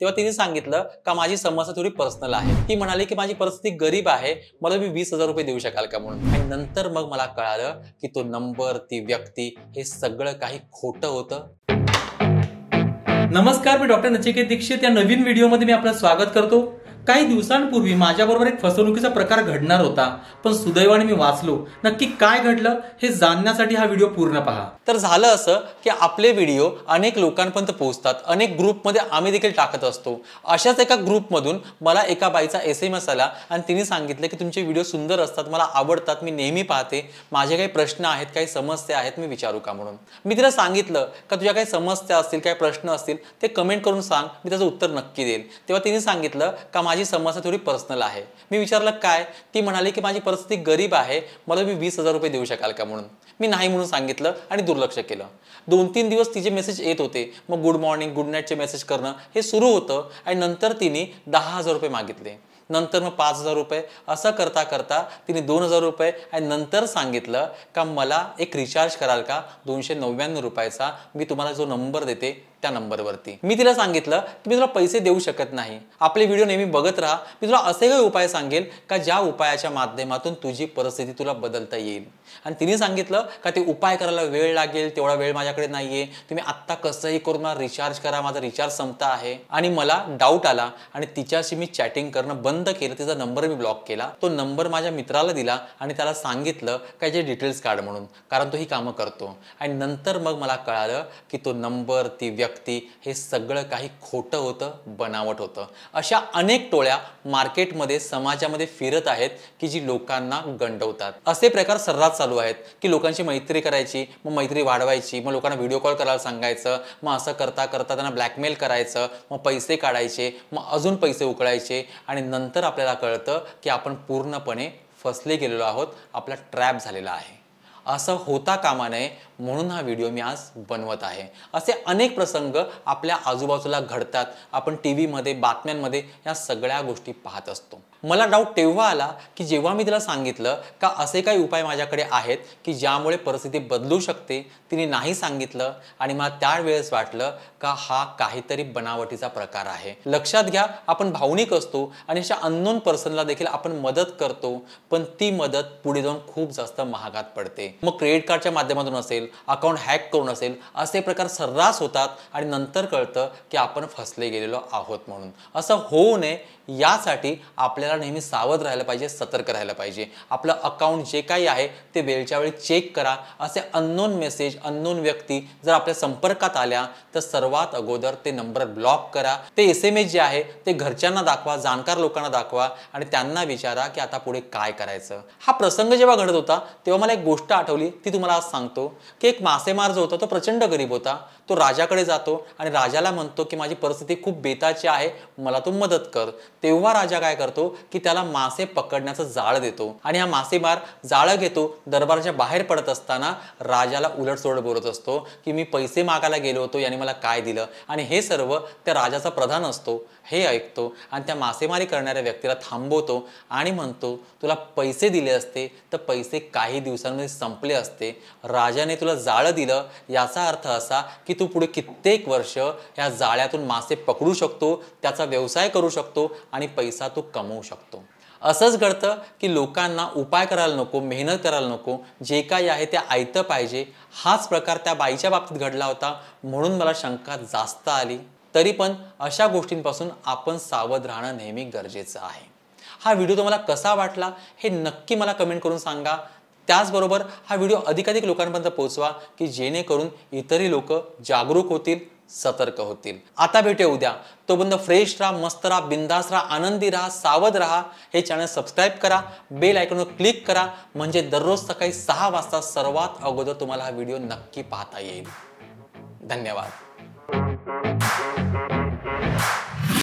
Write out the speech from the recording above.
तेव्हा तिने सांगितलं का माझी समस्या थोडी पर्सनल आहे ती म्हणाली की माझी परिस्थिती गरीब आहे मला मी वीस हजार रुपये देऊ शकाल का म्हणून आणि नंतर मग मला कळालं की तो नंबर ती व्यक्ती हे सगळं काही खोटं होतं नमस्कार मी डॉक्टर नचिकेत दीक्षित या नवीन व्हिडिओमध्ये मी आपलं स्वागत करतो काही दिवसांपूर्वी माझ्याबरोबर एक फसवणुकीचा प्रकार घडणार होता पण सुदैवाने मी वाचलो नक्की काय घडलं हे जाणण्यासाठी हा व्हिडिओ पूर्ण पहा तर झालं असं की आपले व्हिडिओ अनेक लोकांपर्यंत पोहोचतात अनेक ग्रुपमध्ये आम्ही देखील टाकत असतो अशाच एका ग्रुपमधून मला एका बाईचा एस एम एस आला आणि तिने सांगितलं की तुमचे व्हिडिओ सुंदर असतात मला आवडतात मी नेहमी पाहते माझे काही प्रश्न आहेत काही समस्या आहेत मी विचारू का म्हणून मी तिला सांगितलं का तुझ्या काही समस्या असतील काही प्रश्न असतील ते कमेंट करून सांग मी त्याचं उत्तर नक्की देईल तेव्हा तिने सांगितलं का माझी समस्या थोडी पर्सनल आहे मी विचारलं काय ती म्हणाली की माझी परिस्थिती गरीब आहे मला मी वीस हजार रुपये देऊ शकाल का म्हणून मी नाही म्हणून सांगितलं आणि दुर्लक्ष केलं दोन तीन दिवस तिचे मेसेज येत होते मग गुड मॉर्निंग गुड नाईटचे मेसेज करणं हे सुरू होतं आणि नंतर तिने दहा हजार रुपये मागितले नंतर मग पाच हजार रुपये असं करता करता तिने दोन हजार रुपये आणि नंतर सांगितलं का मला एक रिचार्ज कराल का दोनशे नव्याण्णव रुपयाचा मी तुम्हाला जो नंबर देते त्या नंबरवरती मी तिला सांगितलं की मी तुला पैसे देऊ शकत नाही आपले व्हिडिओ नेहमी बघत राहा मी तुला असे काही उपाय सांगेल का ज्या उपायाच्या माध्यमातून तुझी परिस्थिती तुला बदलता येईल आणि तिने सांगितलं का ते उपाय करायला वेळ लागेल तेवढा वेळ माझ्याकडे नाहीये तुम्ही आत्ता कसंही करून मला रिचार्ज करा माझा रिचार्ज संपता आहे आणि मला डाऊट आला आणि तिच्याशी मी चॅटिंग करणं बंद केलं तिचा नंबर मी ब्लॉक केला तो नंबर माझ्या मित्राला दिला आणि त्याला सांगितलं काय जे डिटेल्स काढ म्हणून कारण तो ही कामं करतो आणि नंतर मग मला कळालं की तो नंबर ती व्यक्ती व्यक्ती हे सगळं काही खोटं होतं बनावट होतं अशा अनेक टोळ्या मार्केटमध्ये समाजामध्ये फिरत आहेत की जी लोकांना गंडवतात असे प्रकार सर्रास चालू आहेत की लोकांची मैत्री करायची मग मैत्री वाढवायची मग लोकांना व्हिडिओ कॉल करायला सांगायचं मग असं करता करता त्यांना ब्लॅकमेल करायचं मग पैसे काढायचे मग अजून पैसे उकळायचे आणि नंतर आपल्याला कळतं की आपण पूर्णपणे फसले गेलेलो आहोत आपला ट्रॅप झालेला आहे असं होता कामा नये म्हणून हा व्हिडिओ मी आज बनवत आहे असे अनेक प्रसंग आपल्या आजूबाजूला घडतात आपण टी व्हीमध्ये बातम्यांमध्ये या सगळ्या गोष्टी पाहत असतो मला डाऊट तेव्हा आला की जेव्हा मी तिला सांगितलं का असे काही उपाय माझ्याकडे आहेत की ज्यामुळे परिस्थिती बदलू शकते तिने नाही सांगितलं आणि मला त्यावेळेस वाटलं का हा काहीतरी बनावटीचा प्रकार आहे लक्षात घ्या आपण भावनिक असतो आणि अशा अननोन पर्सनला देखील आपण मदत करतो पण ती मदत पुढे जाऊन खूप जास्त महागात पडते मग क्रेडिट कार्डच्या माध्यमातून असेल असेल अकाउंट हॅक करून असेल असे प्रकार सर्रास होतात आणि नंतर कळतं की आपण फसले गेलेलो आहोत म्हणून असं होऊ नये यासाठी आपल्याला नेहमी सावध राहायला पाहिजे सतर्क राहायला पाहिजे आपलं अकाउंट जे काही आहे ते वेळच्या वेळी चेक करा असे अननोन मेसेज अननोन व्यक्ती जर आपल्या संपर्कात आल्या तर सर्वात अगोदर ते नंबर ब्लॉक करा ते एस एम एस जे आहे ते घरच्यांना दाखवा जाणकार लोकांना दाखवा आणि त्यांना विचारा की आता पुढे काय करायचं हा प्रसंग जेव्हा घडत होता तेव्हा मला एक गोष्ट आठवली ती तुम्हाला आज सांगतो की एक मासेमार जो होता तो प्रचंड गरीब होता तो राजाकडे जातो आणि राजाला म्हणतो की माझी परिस्थिती खूप बेताची आहे मला तू मदत कर तेव्हा राजा काय करतो की त्याला मासे पकडण्याचं जाळ देतो आणि हा मासेमार जाळं घेतो दरबाराच्या बाहेर पडत असताना राजाला उलटसोलट बोलत असतो की मी पैसे मागायला गेलो होतो याने मला काय दिलं आणि हे सर्व त्या राजाचा प्रधान असतो हे ऐकतो आणि त्या मासेमारी करणाऱ्या व्यक्तीला थांबवतो आणि म्हणतो तुला पैसे दिले असते तर पैसे काही दिवसांमध्ये संपले असते राजाने तुला तुला जाळं दिलं याचा अर्थ असा की तू पुढे कित्येक वर्ष या जाळ्यातून मासे पकडू शकतो त्याचा व्यवसाय करू शकतो आणि पैसा तू कमवू शकतो असंच घडतं की लोकांना उपाय करायला नको मेहनत करायला नको जे काही आहे ते ऐकतं पाहिजे हाच प्रकार त्या बाईच्या बाबतीत घडला होता म्हणून मला शंका जास्त आली तरी पण अशा गोष्टींपासून आपण सावध राहणं नेहमी गरजेचं आहे हा व्हिडिओ तुम्हाला कसा वाटला हे नक्की मला कमेंट करून सांगा त्याचबरोबर हा व्हिडिओ अधिकाधिक लोकांपर्यंत पोहोचवा की जेणेकरून इतरही लोक जागरूक होतील सतर्क होतील आता भेटे उद्या बंद फ्रेश राहा मस्त राहा बिंदास राहा आनंदी राहा सावध राहा हे चॅनल सबस्क्राईब करा बेल आयकॉनवर क्लिक करा म्हणजे दररोज सकाळी सहा वाजता सर्वात अगोदर तुम्हाला हा व्हिडिओ नक्की पाहता येईल धन्यवाद